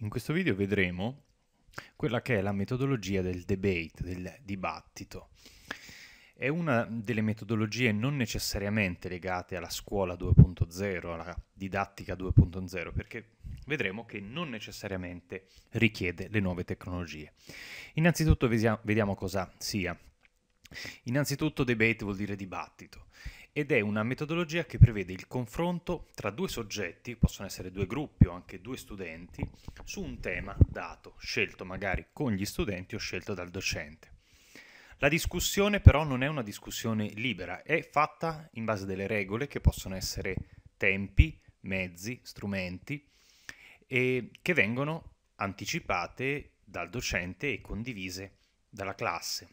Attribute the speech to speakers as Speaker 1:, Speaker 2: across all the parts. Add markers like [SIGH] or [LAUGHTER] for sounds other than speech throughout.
Speaker 1: In questo video vedremo quella che è la metodologia del debate, del dibattito. È una delle metodologie non necessariamente legate alla scuola 2.0, alla didattica 2.0, perché vedremo che non necessariamente richiede le nuove tecnologie. Innanzitutto vediamo cosa sia. Innanzitutto debate vuol dire dibattito ed è una metodologia che prevede il confronto tra due soggetti, possono essere due gruppi o anche due studenti, su un tema dato, scelto magari con gli studenti o scelto dal docente. La discussione però non è una discussione libera, è fatta in base a delle regole che possono essere tempi, mezzi, strumenti, e che vengono anticipate dal docente e condivise dalla classe.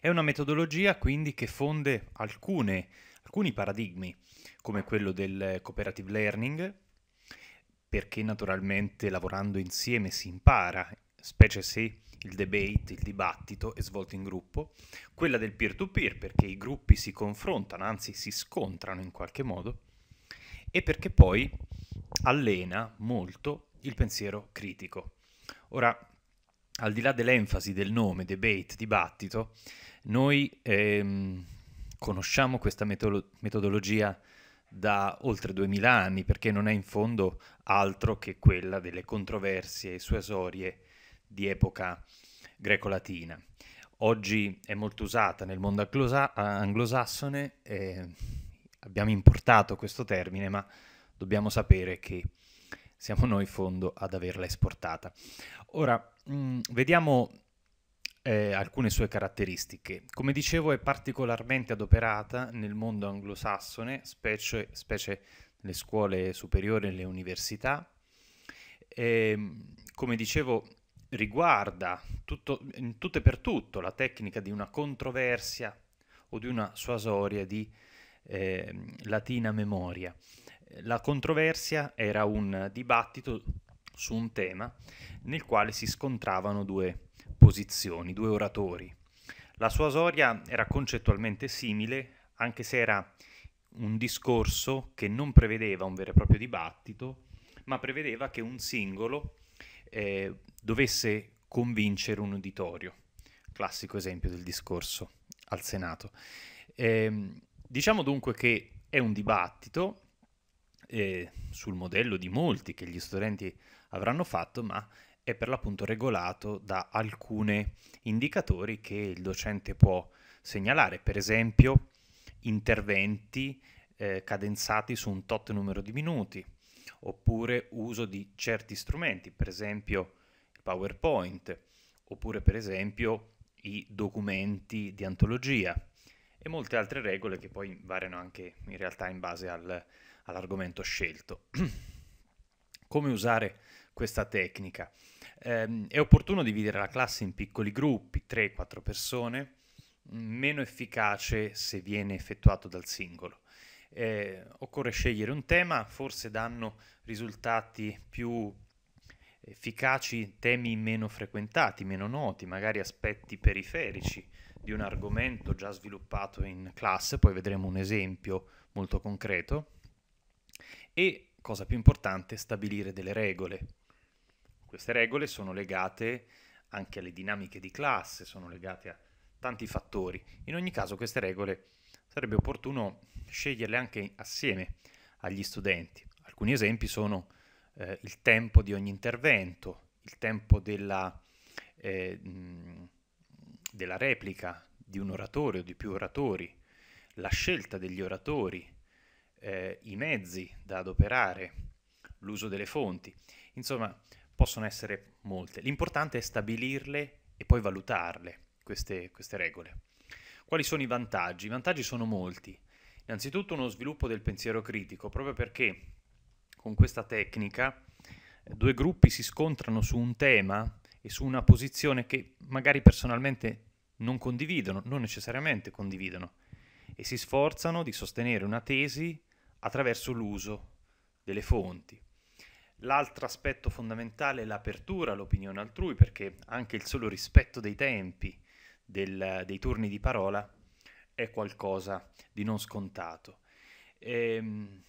Speaker 1: È una metodologia quindi che fonde alcune, alcuni paradigmi, come quello del cooperative learning, perché naturalmente lavorando insieme si impara, specie se il debate, il dibattito è svolto in gruppo, quella del peer-to-peer perché i gruppi si confrontano, anzi si scontrano in qualche modo, e perché poi allena molto il pensiero critico. Ora, al di là dell'enfasi del nome, debate, dibattito, noi ehm, conosciamo questa metolo- metodologia da oltre 2000 anni perché non è in fondo altro che quella delle controversie suesorie di epoca greco-latina. Oggi è molto usata nel mondo anglosa- anglosassone, eh, abbiamo importato questo termine, ma dobbiamo sapere che siamo noi in fondo ad averla esportata. Ora, Mm, vediamo eh, alcune sue caratteristiche. Come dicevo, è particolarmente adoperata nel mondo anglosassone, specie, specie nelle scuole superiori e nelle università. E, ehm, come dicevo, riguarda tutto, in tutto e per tutto la tecnica di una controversia o di una suasoria di eh, latina memoria. La controversia era un dibattito su un tema nel quale si scontravano due posizioni, due oratori. La sua Soria era concettualmente simile, anche se era un discorso che non prevedeva un vero e proprio dibattito, ma prevedeva che un singolo eh, dovesse convincere un uditorio. Classico esempio del discorso al Senato. Eh, diciamo dunque che è un dibattito eh, sul modello di molti che gli studenti avranno fatto, ma è per l'appunto regolato da alcuni indicatori che il docente può segnalare, per esempio interventi eh, cadenzati su un tot numero di minuti, oppure uso di certi strumenti, per esempio il PowerPoint, oppure per esempio i documenti di antologia e molte altre regole che poi variano anche in realtà in base al, all'argomento scelto. [CLEARS THROAT] Come usare questa tecnica. Eh, è opportuno dividere la classe in piccoli gruppi, 3-4 persone, mm, meno efficace se viene effettuato dal singolo. Eh, occorre scegliere un tema, forse danno risultati più efficaci temi meno frequentati, meno noti, magari aspetti periferici di un argomento già sviluppato in classe, poi vedremo un esempio molto concreto, e, cosa più importante, stabilire delle regole. Queste regole sono legate anche alle dinamiche di classe, sono legate a tanti fattori. In ogni caso queste regole sarebbe opportuno sceglierle anche assieme agli studenti. Alcuni esempi sono eh, il tempo di ogni intervento, il tempo della, eh, della replica di un oratore o di più oratori, la scelta degli oratori, eh, i mezzi da adoperare, l'uso delle fonti. Insomma, possono essere molte. L'importante è stabilirle e poi valutarle, queste, queste regole. Quali sono i vantaggi? I vantaggi sono molti. Innanzitutto uno sviluppo del pensiero critico, proprio perché con questa tecnica eh, due gruppi si scontrano su un tema e su una posizione che magari personalmente non condividono, non necessariamente condividono, e si sforzano di sostenere una tesi attraverso l'uso delle fonti. L'altro aspetto fondamentale è l'apertura all'opinione altrui, perché anche il solo rispetto dei tempi, del, dei turni di parola, è qualcosa di non scontato. E, ehm,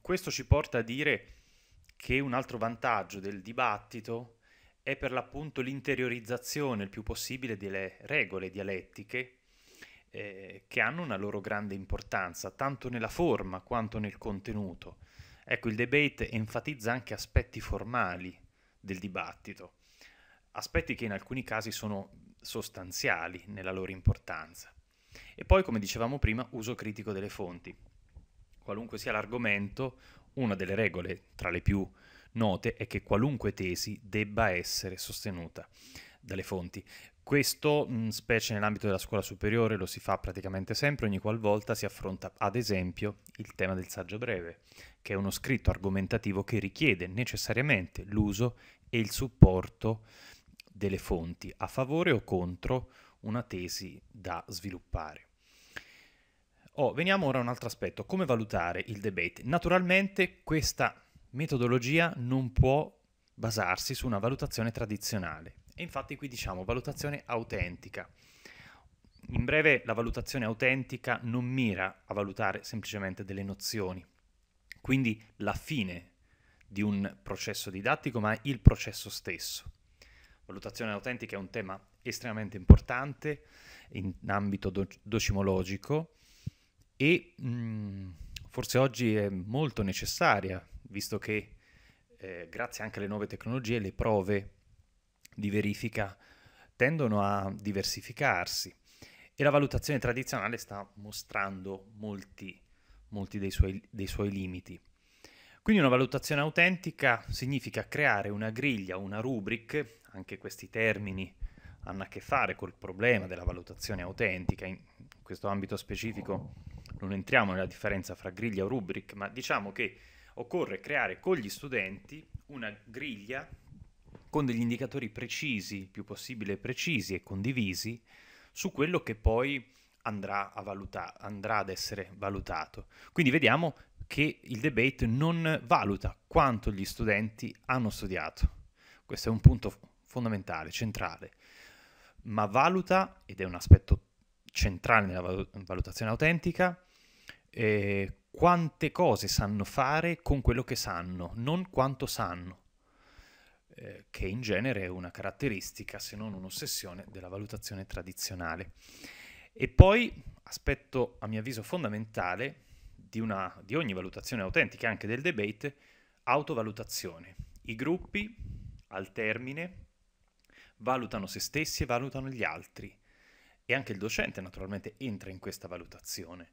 Speaker 1: questo ci porta a dire che un altro vantaggio del dibattito è per l'appunto l'interiorizzazione il più possibile delle regole dialettiche eh, che hanno una loro grande importanza, tanto nella forma quanto nel contenuto. Ecco, il debate enfatizza anche aspetti formali del dibattito, aspetti che in alcuni casi sono sostanziali nella loro importanza. E poi, come dicevamo prima, uso critico delle fonti. Qualunque sia l'argomento, una delle regole tra le più note è che qualunque tesi debba essere sostenuta dalle fonti. Questo, mm, specie nell'ambito della scuola superiore, lo si fa praticamente sempre ogni qualvolta si affronta, ad esempio, il tema del saggio breve, che è uno scritto argomentativo che richiede necessariamente l'uso e il supporto delle fonti a favore o contro una tesi da sviluppare. Oh, veniamo ora a un altro aspetto, come valutare il debate. Naturalmente questa metodologia non può basarsi su una valutazione tradizionale, e infatti qui diciamo valutazione autentica. In breve, la valutazione autentica non mira a valutare semplicemente delle nozioni, quindi la fine di un processo didattico, ma il processo stesso. Valutazione autentica è un tema estremamente importante in ambito do- docimologico e mh, mm, forse oggi è molto necessaria, visto che eh, grazie anche alle nuove tecnologie le prove di verifica tendono a diversificarsi e la valutazione tradizionale sta mostrando molti, molti dei, suoi, dei suoi limiti. Quindi una valutazione autentica significa creare una griglia, una rubric, anche questi termini hanno a che fare col problema della valutazione autentica, in questo ambito specifico non entriamo nella differenza fra griglia o rubric, ma diciamo che occorre creare con gli studenti una griglia con degli indicatori precisi, più possibile precisi e condivisi, su quello che poi andrà, valuta- andrà ad essere valutato. Quindi vediamo che il debate non valuta quanto gli studenti hanno studiato. Questo è un punto fondamentale, centrale, ma valuta, ed è un aspetto centrale nella valutazione autentica, eh, quante cose sanno fare con quello che sanno, non quanto sanno. Eh, che in genere è una caratteristica, se non un'ossessione, della valutazione tradizionale. E poi, aspetto a mio avviso fondamentale di, una, di ogni valutazione autentica, anche del debate, autovalutazione. I gruppi, al termine, valutano se stessi e valutano gli altri. E anche il docente naturalmente entra in questa valutazione.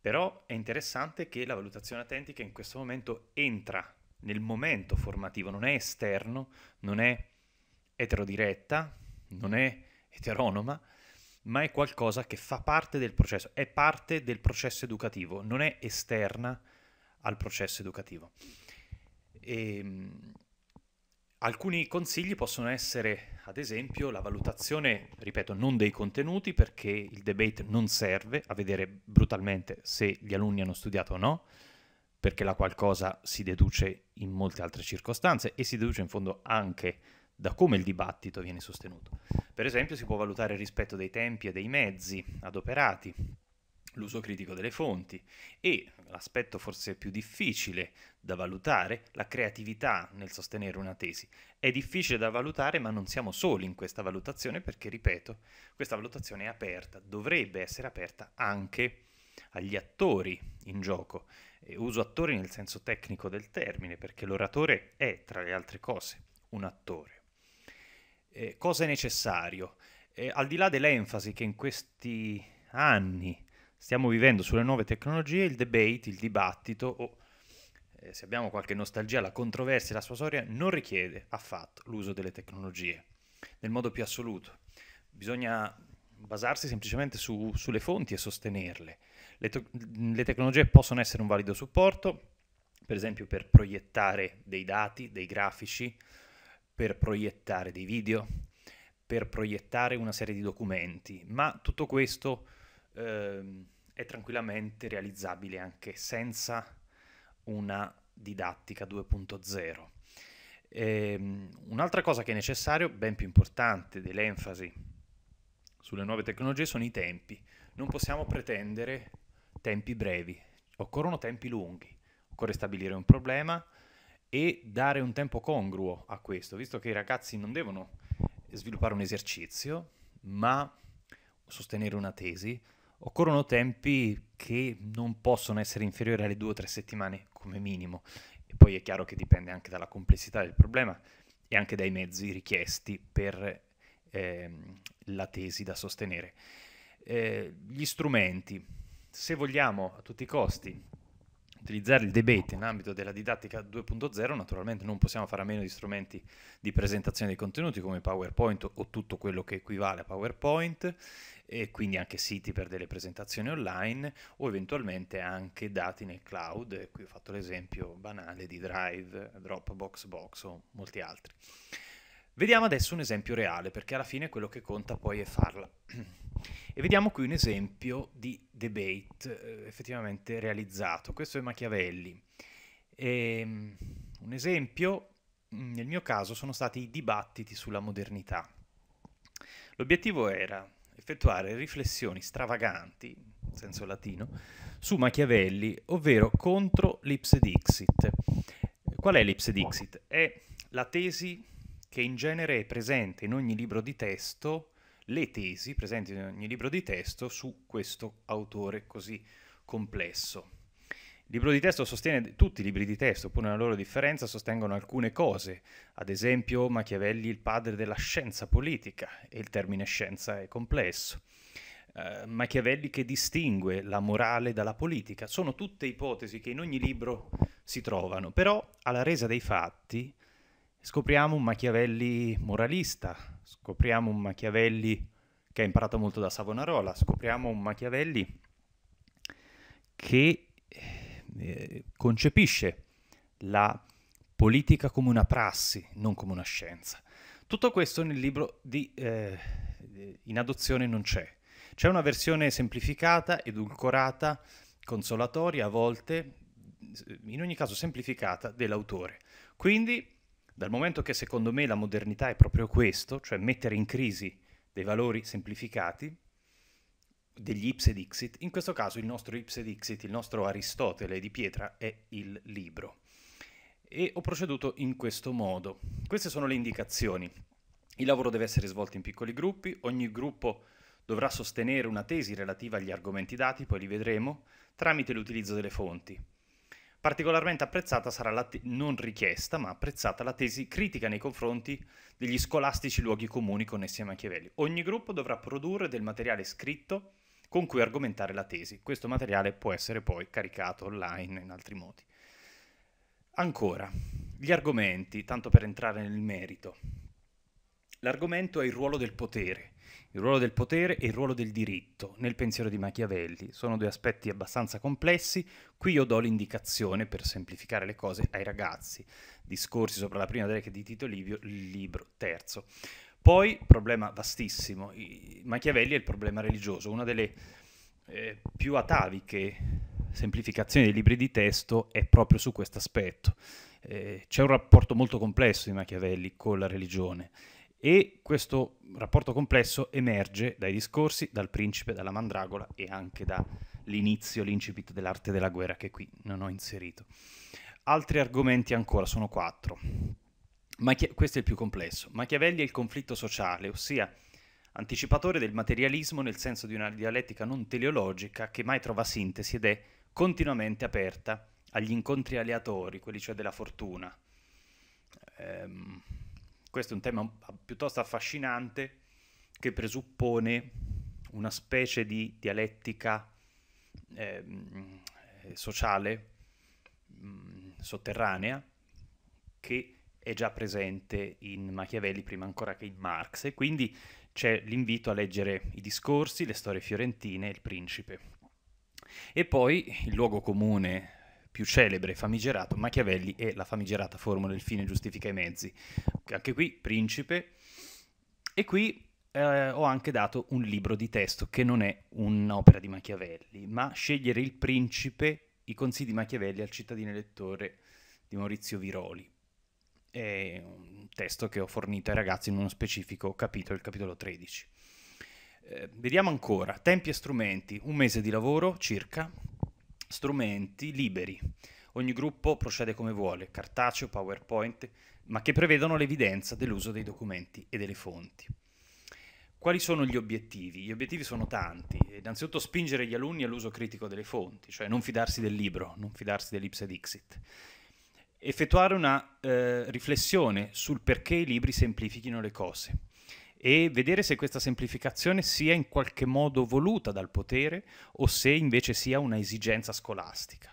Speaker 1: Però è interessante che la valutazione autentica in questo momento entra nel momento formativo, non è esterno, non è eterodiretta, non è eteronoma, ma è qualcosa che fa parte del processo, è parte del processo educativo, non è esterna al processo educativo. E, ehm, alcuni consigli possono essere, ad esempio, la valutazione, ripeto, non dei contenuti, perché il debate non serve a vedere brutalmente se gli alunni hanno studiato o no, perché la qualcosa si deduce in molte altre circostanze e si deduce in fondo anche da come il dibattito viene sostenuto. Per esempio si può valutare il rispetto dei tempi e dei mezzi adoperati, l'uso critico delle fonti e, l'aspetto forse più difficile da valutare, la creatività nel sostenere una tesi. È difficile da valutare ma non siamo soli in questa valutazione perché, ripeto, questa valutazione è aperta, dovrebbe essere aperta anche agli attori in gioco uso attore nel senso tecnico del termine, perché l'oratore è, tra le altre cose, un attore. Eh, cosa è necessario? Eh, al di là dell'enfasi che in questi anni stiamo vivendo sulle nuove tecnologie, il debate, il dibattito o eh, se abbiamo qualche nostalgia, la controversia, la sua storia, non richiede affatto l'uso delle tecnologie nel modo più assoluto. Bisogna basarsi semplicemente su, sulle fonti e sostenerle. Le, to- le tecnologie possono essere un valido supporto, per esempio per proiettare dei dati, dei grafici, per proiettare dei video, per proiettare una serie di documenti, ma tutto questo eh, è tranquillamente realizzabile anche senza una didattica 2.0. Ehm, un'altra cosa che è necessario, ben più importante dell'enfasi sulle nuove tecnologie, sono i tempi. Non possiamo pretendere tempi brevi, occorrono tempi lunghi, occorre stabilire un problema e dare un tempo congruo a questo, visto che i ragazzi non devono sviluppare un esercizio, ma sostenere una tesi, occorrono tempi che non possono essere inferiori alle due o tre settimane come minimo. E poi è chiaro che dipende anche dalla complessità del problema e anche dai mezzi richiesti per ehm, la tesi da sostenere. Eh, gli strumenti se vogliamo a tutti i costi utilizzare il debate in ambito della didattica 2.0, naturalmente non possiamo fare a meno di strumenti di presentazione dei contenuti come PowerPoint o tutto quello che equivale a PowerPoint e quindi anche siti per delle presentazioni online o eventualmente anche dati nel cloud, e qui ho fatto l'esempio banale di Drive, Dropbox, Box o molti altri. Vediamo adesso un esempio reale perché alla fine quello che conta poi è farla. E vediamo qui un esempio di debate eh, effettivamente realizzato. Questo è Machiavelli. E, ehm, un esempio, mm, nel mio caso, sono stati i dibattiti sulla modernità. L'obiettivo era effettuare riflessioni stravaganti, senso latino, su Machiavelli, ovvero contro l'ipse dixit. Qual è l'ipse dixit? È la tesi che in genere è presente in ogni libro di testo le tesi presenti in ogni libro di testo su questo autore così complesso. Il libro di testo sostiene, tutti i libri di testo, pur nella loro differenza, sostengono alcune cose, ad esempio Machiavelli il padre della scienza politica, e il termine scienza è complesso. Eh, Machiavelli che distingue la morale dalla politica, sono tutte ipotesi che in ogni libro si trovano, però alla resa dei fatti scopriamo un Machiavelli moralista, scopriamo un Machiavelli che ha imparato molto da Savonarola, scopriamo un Machiavelli che eh, concepisce la politica come una prassi, non come una scienza. Tutto questo nel libro di eh, In adozione non c'è. C'è una versione semplificata, edulcorata, consolatoria a volte, in ogni caso semplificata, dell'autore. Quindi dal momento che secondo me la modernità è proprio questo, cioè mettere in crisi dei valori semplificati, degli Ips ed Ixit, in questo caso il nostro Ips ed Ixit, il nostro Aristotele di pietra è il libro. E ho proceduto in questo modo. Queste sono le indicazioni. Il lavoro deve essere svolto in piccoli gruppi, ogni gruppo dovrà sostenere una tesi relativa agli argomenti dati, poi li vedremo, tramite l'utilizzo delle fonti. Particolarmente apprezzata sarà la te- non richiesta, ma apprezzata la tesi critica nei confronti degli scolastici luoghi comuni connessi a Machiavelli. Ogni gruppo dovrà produrre del materiale scritto con cui argomentare la tesi. Questo materiale può essere poi caricato online in altri modi. Ancora, gli argomenti, tanto per entrare nel merito. L'argomento è il ruolo del potere, il ruolo del potere e il ruolo del diritto nel pensiero di Machiavelli. Sono due aspetti abbastanza complessi, qui io do l'indicazione per semplificare le cose ai ragazzi. Discorsi sopra la prima delega di Tito Livio, libro terzo. Poi, problema vastissimo, Machiavelli è il problema religioso, una delle eh, più ataviche semplificazioni dei libri di testo è proprio su questo aspetto. Eh, c'è un rapporto molto complesso di Machiavelli con la religione e questo rapporto complesso emerge dai discorsi, dal principe, dalla mandragola e anche dall'inizio, l'incipit dell'arte della guerra che qui non ho inserito. Altri argomenti ancora, sono quattro. Machia- questo è il più complesso. Machiavelli è il conflitto sociale, ossia anticipatore del materialismo nel senso di una dialettica non teleologica che mai trova sintesi ed è continuamente aperta agli incontri aleatori, quelli cioè della fortuna. Ehm, questo è un tema piuttosto affascinante che presuppone una specie di dialettica eh, sociale mh, mm, sotterranea che è già presente in Machiavelli prima ancora che in Marx e quindi c'è l'invito a leggere i discorsi, le storie fiorentine il principe. E poi il luogo comune più celebre famigerato, Machiavelli e la famigerata formula il fine giustifica i mezzi. Anche qui principe. E qui eh, ho anche dato un libro di testo che non è un'opera di Machiavelli, ma scegliere il principe, i consigli di Machiavelli al cittadino elettore di Maurizio Viroli. È un testo che ho fornito ai ragazzi in uno specifico capitolo, il capitolo 13. Eh, vediamo ancora, tempi e strumenti, un mese di lavoro circa, strumenti liberi. Ogni gruppo procede come vuole, cartaceo, PowerPoint, ma che prevedono l'evidenza dell'uso dei documenti e delle fonti. Quali sono gli obiettivi? Gli obiettivi sono tanti. Innanzitutto spingere gli alunni all'uso critico delle fonti, cioè non fidarsi del libro, non fidarsi dell'ipse dixit. Effettuare una eh, riflessione sul perché i libri semplifichino le cose e vedere se questa semplificazione sia in qualche modo voluta dal potere o se invece sia una esigenza scolastica.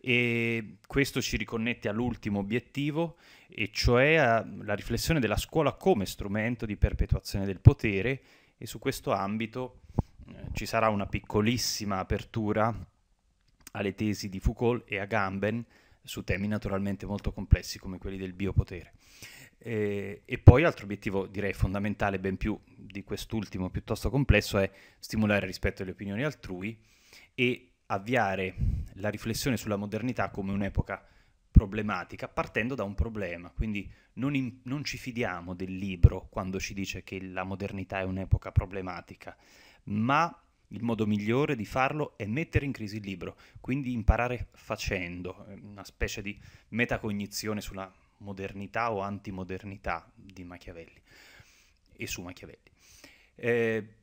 Speaker 1: E questo ci riconnette all'ultimo obiettivo, e cioè alla riflessione della scuola come strumento di perpetuazione del potere e su questo ambito eh, ci sarà una piccolissima apertura alle tesi di Foucault e Agamben su temi naturalmente molto complessi come quelli del biopotere. E, eh, e poi altro obiettivo direi fondamentale, ben più di quest'ultimo piuttosto complesso, è stimolare il rispetto delle opinioni altrui e avviare la riflessione sulla modernità come un'epoca problematica partendo da un problema, quindi non, in, non, ci fidiamo del libro quando ci dice che la modernità è un'epoca problematica, ma il modo migliore di farlo è mettere in crisi il libro, quindi imparare facendo, ehm, una specie di metacognizione sulla modernità o antimodernità di Machiavelli e su Machiavelli. Eh,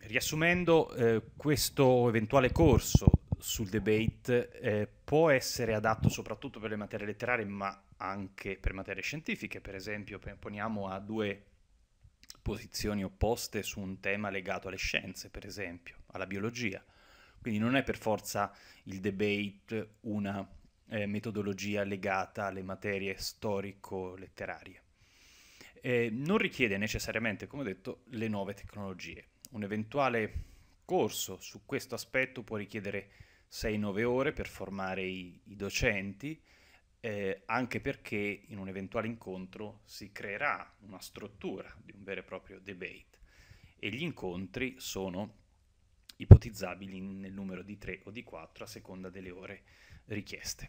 Speaker 1: riassumendo, eh, questo eventuale corso sul debate eh, può essere adatto soprattutto per le materie letterarie, ma anche per materie scientifiche. Per esempio, poniamo a due posizioni opposte su un tema legato alle scienze, per esempio, alla biologia. Quindi non è per forza il debate una eh, metodologia legata alle materie storico-letterarie. Eh, non richiede necessariamente, come ho detto, le nuove tecnologie. Un eventuale corso su questo aspetto può richiedere 6-9 ore per formare i, i docenti, eh, anche perché in un eventuale incontro si creerà una struttura di un vero e proprio debate e gli incontri sono ipotizzabili nel numero di 3 o di 4 a seconda delle ore richieste.